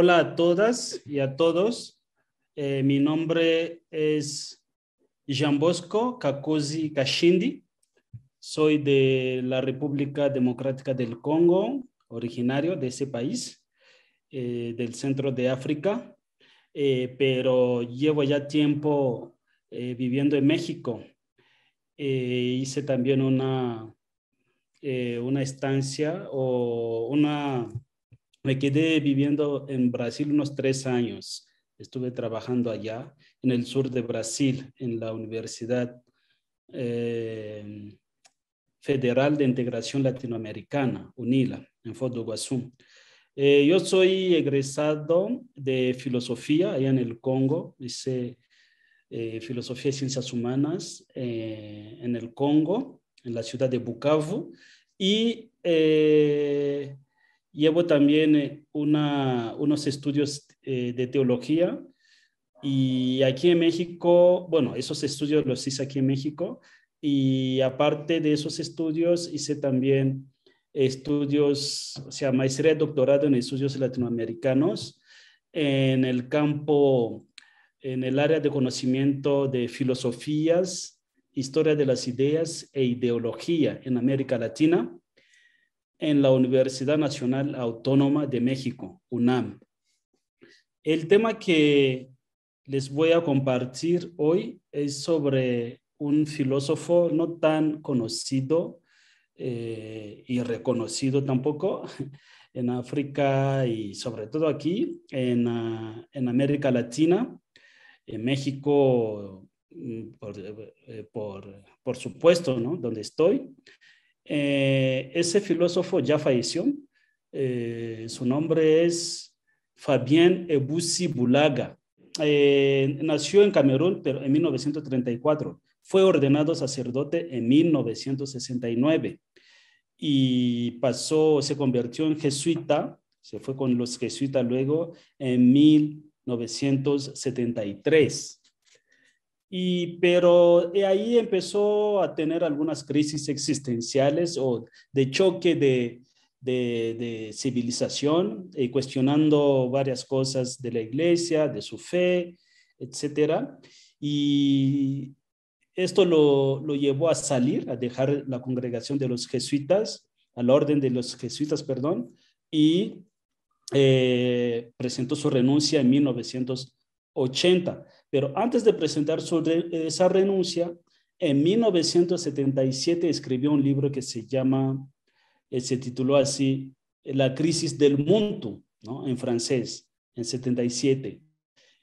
Hola a todas y a todos. Eh, mi nombre es Jean Bosco Kakuzi Kashindi. Soy de la República Democrática del Congo, originario de ese país, eh, del centro de África, eh, pero llevo ya tiempo viviendo en México. hice también una, una estancia o una me quedé viviendo en Brasil unos tres años. Estuve trabajando allá, en el sur de Brasil, en la Universidad eh, Federal de Integración Latinoamericana, UNILA, en Foz eh, yo soy egresado de filosofía allá en el Congo. Hice eh, filosofía y ciencias humanas en el Congo, en la ciudad de Bukavu. Y eh, Llevo también eh, unos estudios eh, de teología y aquí en México, bueno, esos estudios los hice aquí en México y aparte de esos estudios hice también estudios, o sea, maestría doctorado en estudios latinoamericanos en el campo, en el área de conocimiento de filosofías, historia de las ideas e ideología en América Latina en la Universidad Nacional Autónoma de México, UNAM. El tema que les voy a compartir hoy es sobre un filósofo no tan conocido eh, y reconocido tampoco en África y sobre todo aquí en, ah, América Latina, en México, mm, eh, por, por supuesto, ¿no? Donde estoy. Eh, ese filósofo ya falleció. Eh, su nombre es Fabián Ebusi Bulaga. Eh, nació en Camerún, pero en 1934. Fue ordenado sacerdote en 1969 y pasó, se convirtió en jesuita, se fue con los jesuitas luego en 1973. Y, pero ahí empezó a tener algunas crisis existenciales o de choque de, de, civilización, eh, cuestionando varias cosas de la iglesia, de su fe, etc. Y esto lo, llevó a salir, a dejar la congregación de los jesuitas, al orden de los jesuitas, perdón, y eh, presentó su renuncia en 1980. Pero antes de presentar esa renuncia, en 1977 escribió un libro que se llama, eh, se tituló así, La crisis del mundo, ¿no? En francés, en 77.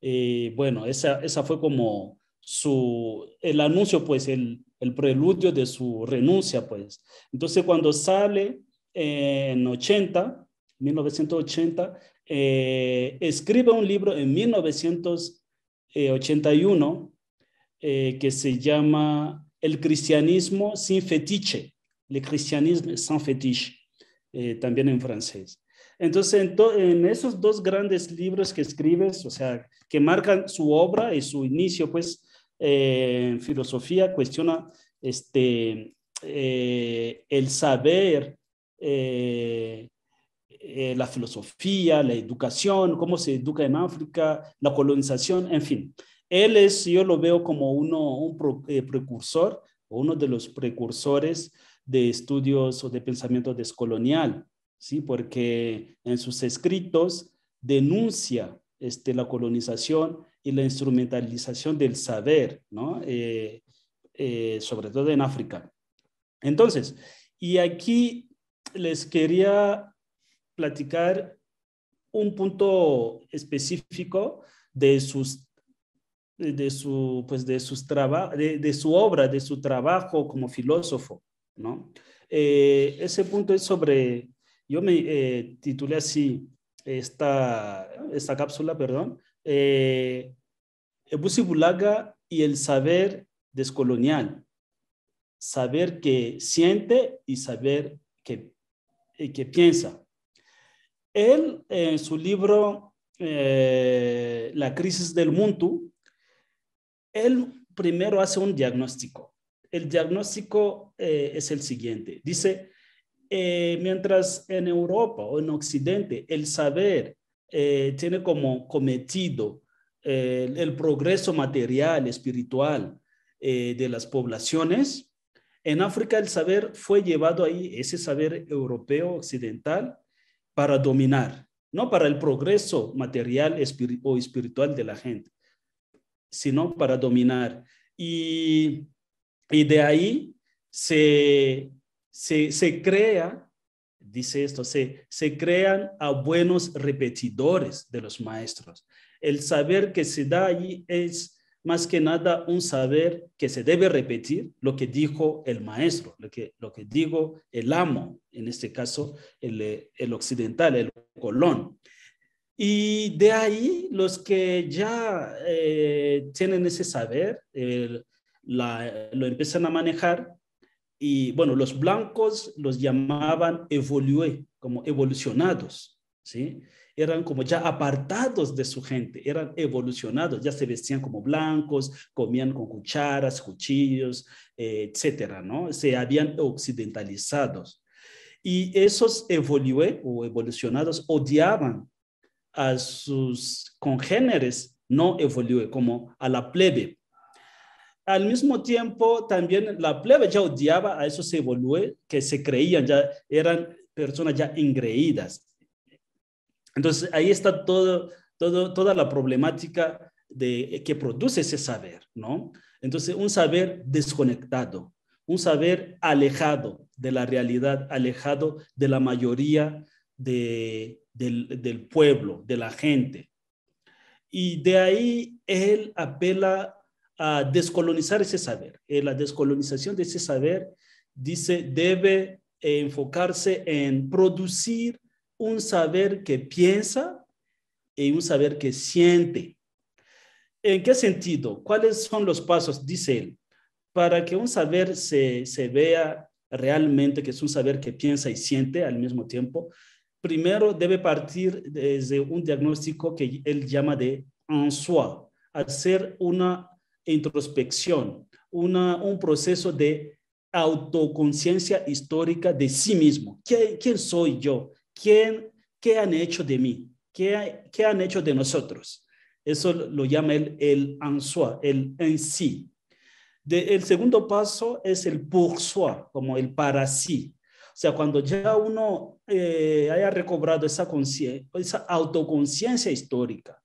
Eh, bueno, esa, esa fue como su, el anuncio, pues, el, preludio de su renuncia, pues. Entonces, cuando sale en 80, 1980, eh, escribe un libro en 1980 81 eh, eh, que se llama El cristianismo sin fetiche, Le cristianismo sans fetiche, eh, también en francés. Entonces, en, esos dos grandes libros que escribes, o sea, que marcan su obra y su inicio, pues, en filosofía cuestiona este, el saber eh, la filosofía, la educación, cómo se educa en África, la colonización, en fin. Él es, yo lo veo como uno, un eh, precursor uno de los precursores de estudios o de pensamiento descolonial, ¿sí? porque en sus escritos denuncia este, la colonización y la instrumentalización del saber, eh, sobre todo en África. Entonces, y aquí les quería platicar un punto específico de sus de su pues de sus de, su obra de su trabajo como filósofo eh, ese punto es sobre yo me eh, titulé así esta cápsula perdón eh, Bulaga y el saber descolonial saber que siente y saber que piensa él, en su libro eh, La crisis del mundo, él primero hace un diagnóstico. El diagnóstico eh, es el siguiente. Dice, eh, mientras en Europa o en Occidente el saber tiene como cometido el progreso material, espiritual de las poblaciones, en África el saber fue llevado ahí, ese saber europeo, occidental, para dominar, no para el progreso material o espiritual de la gente, sino para dominar. Y, de ahí se, se, crea, dice esto, se, se crean a buenos repetidores de los maestros. El saber que se da allí es más que nada un saber que se debe repetir lo que dijo el maestro, lo que, lo que dijo el amo, en este caso el, occidental, el colón. Y de ahí los que ya eh, tienen ese saber, lo empiezan a manejar. Y bueno, los blancos los llamaban evolué, como evolucionados. Eran como ya apartados de su gente, eran evolucionados, ya se vestían como blancos, comían con cucharas, cuchillos, etc. Eh, etcétera, ¿no? Se habían occidentalizados. Y esos evolué o evolucionados odiaban a sus congéneres no evolué, como a la plebe. Al mismo tiempo, también la plebe ya odiaba a esos evolué que se creían, ya eran personas ya engreídas. Entonces, ahí está toda la problemática de, que produce ese saber, ¿no? Entonces, un saber desconectado, un saber alejado de la realidad, alejado de la mayoría del, del pueblo, de la gente. Y de ahí él apela a descolonizar ese saber. Eh, la descolonización de ese saber, dice, debe enfocarse en producir un saber que piensa y un saber que siente. ¿En qué sentido? ¿Cuáles son los pasos? Dice él, para que un saber se, vea realmente que es un saber que piensa y siente al mismo tiempo, primero debe partir desde un diagnóstico que él llama de en soi, hacer una introspección, un proceso de autoconciencia histórica de sí mismo. ¿Quién soy yo? ¿quién, ¿qué han hecho de mí? ¿Qué, ¿Qué, han hecho de nosotros? Eso lo llama el, el soi, el en sí. el segundo paso es el pour soi, como el para sí. O sea, cuando ya uno eh, haya recobrado esa, esa autoconciencia histórica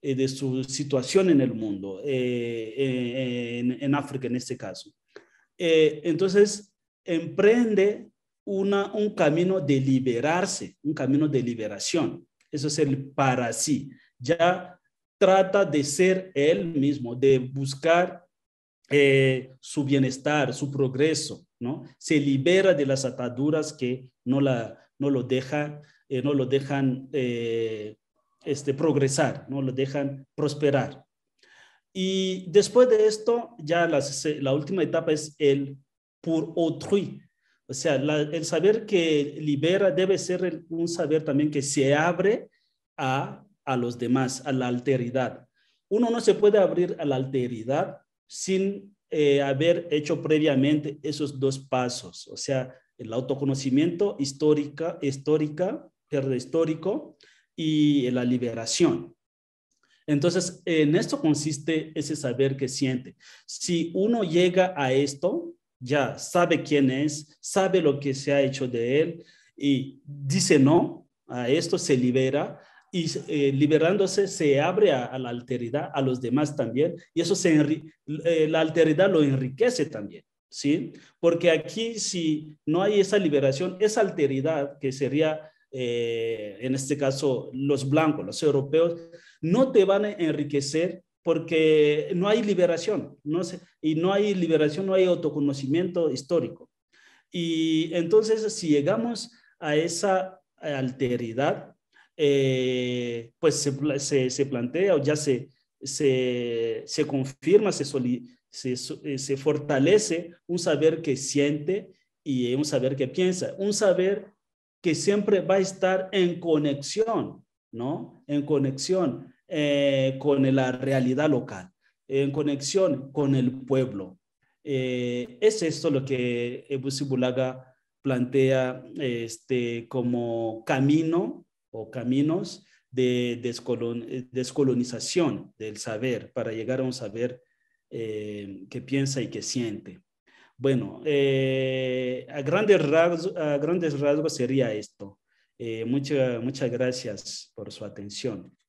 eh, de su situación en el mundo, eh, en, en, África en este caso, entonces emprende un camino de liberarse, un camino de liberación. Eso es el para sí. Ya trata de ser él mismo, de buscar eh, su bienestar, su progreso, ¿no? Se libera de las ataduras que no, la, no lo dejan, eh, no lo dejan eh, este, progresar, no lo dejan prosperar. Y después de esto, ya la, la última etapa es el por autrui, o sea, el saber que libera debe ser un saber también que se abre a, los demás, a la alteridad. Uno no se puede abrir a la alteridad sin eh, haber hecho previamente esos dos pasos, o sea, el autoconocimiento histórica, histórica, histórico y eh, la liberación. Entonces, en esto consiste ese saber que siente. Si uno llega a esto, ya sabe quién es, sabe lo que se ha hecho de él y dice no a esto, se libera y eh, liberándose se abre a, la alteridad, a los demás también, y eso se enriquece, eh, la alteridad lo enriquece también, ¿sí? Porque aquí si no hay esa liberación, esa alteridad que sería, eh, en este caso, los blancos, los europeos, no te van a enriquecer porque no hay liberación, y no hay liberación, no hay autoconocimiento histórico. Y entonces, si llegamos a esa alteridad, eh, pues se, plantea o ya se, confirma, se, se fortalece un saber que siente y un saber que piensa, un saber que siempre va a estar en conexión, ¿no? En conexión eh, con la realidad local, en conexión con el pueblo. Eh, es esto lo que Ebusi Bulaga plantea este, como camino o caminos de descolonización del saber para llegar a un saber eh, que piensa y que siente. Bueno, a, grandes rasgos, a grandes rasgos sería esto. muchas gracias por su atención.